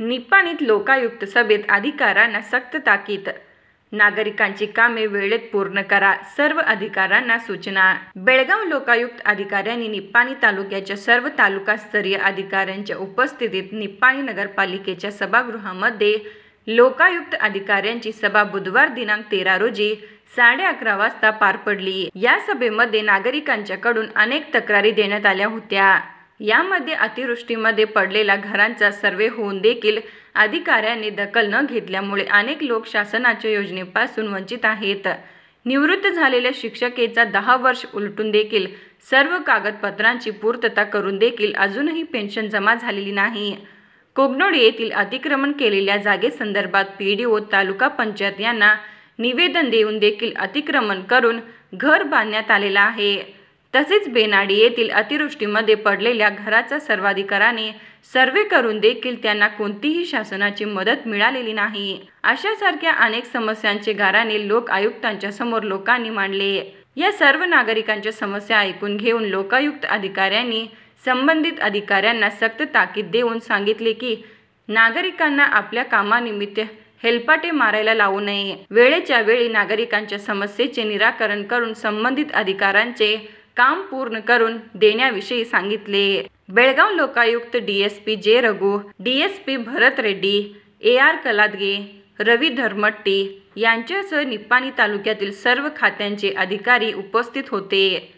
निपाणीत लोकायुक्त सभेत अधिकाऱ्यांना सक्त ताकीद नागरिकांची कामे वेळेत पूर्ण करा सर्व अधिकाऱ्यांना सूचना बेळगाव लोकायुक्त अधिकाऱ्यांनी निप्पाणी तालुक्याच्या सर्व तालुकास्तरीय अधिकाऱ्यांच्या उपस्थितीत निप्पाणी नगरपालिकेच्या सभागृहामध्ये लोकायुक्त अधिकाऱ्यांची सभा बुधवार दिनांक तेरा रोजी साडे अकरा वाजता पार पडली या सभेमध्ये नागरिकांच्याकडून अनेक तक्रारी देण्यात आल्या होत्या यामध्ये अतिवृष्टीमध्ये पडलेला घरांचा सर्वे होऊन देखील अधिकाऱ्यांनी दखल न घेतल्यामुळे अनेक लोक शासनाच्या योजनेपासून वंचित आहेत निवृत्त झालेल्या शिक्षकेचा दहा वर्ष उलटून देखील सर्व कागदपत्रांची पूर्तता करून देखील अजूनही पेन्शन जमा झालेली नाही कोगनोड येथील अतिक्रमण केलेल्या जागेसंदर्भात पी डी तालुका पंचायत यांना निवेदन देऊन देखील अतिक्रमण करून घर बांधण्यात आलेलं आहे तसेच बेनाडी येथील अतिवृष्टीमध्ये पडलेल्या घराचा सर्वाधिकाराने सर्वे करून देखील त्यांना कोणतीही शासनाची मदत मिळालेली नाही अशासारख्या अनेक समस्यांचे गाराने लोक आयुक्तांच्या समोर लोकांनी मांडले या सर्व नागरिकांच्या समस्या ऐकून घेऊन लोकायुक्त अधिकाऱ्यांनी संबंधित अधिकाऱ्यांना सक्त ताकीद देऊन सांगितले की नागरिकांना आपल्या कामानिमित्त हेलपाटे मारायला लावू नये वेळेच्या वेळी नागरिकांच्या समस्येचे निराकरण करून संबंधित अधिकाऱ्यांचे काम पूर्ण करून देण्याविषयी सांगितले Belgaum Lokayukta D S P J Raghu DSP Bharat Reddy A R Kaladage Ravi Dharmatti यांच्यासह निप्पाणी तालुक्यातील सर्व खात्यांचे अधिकारी उपस्थित होते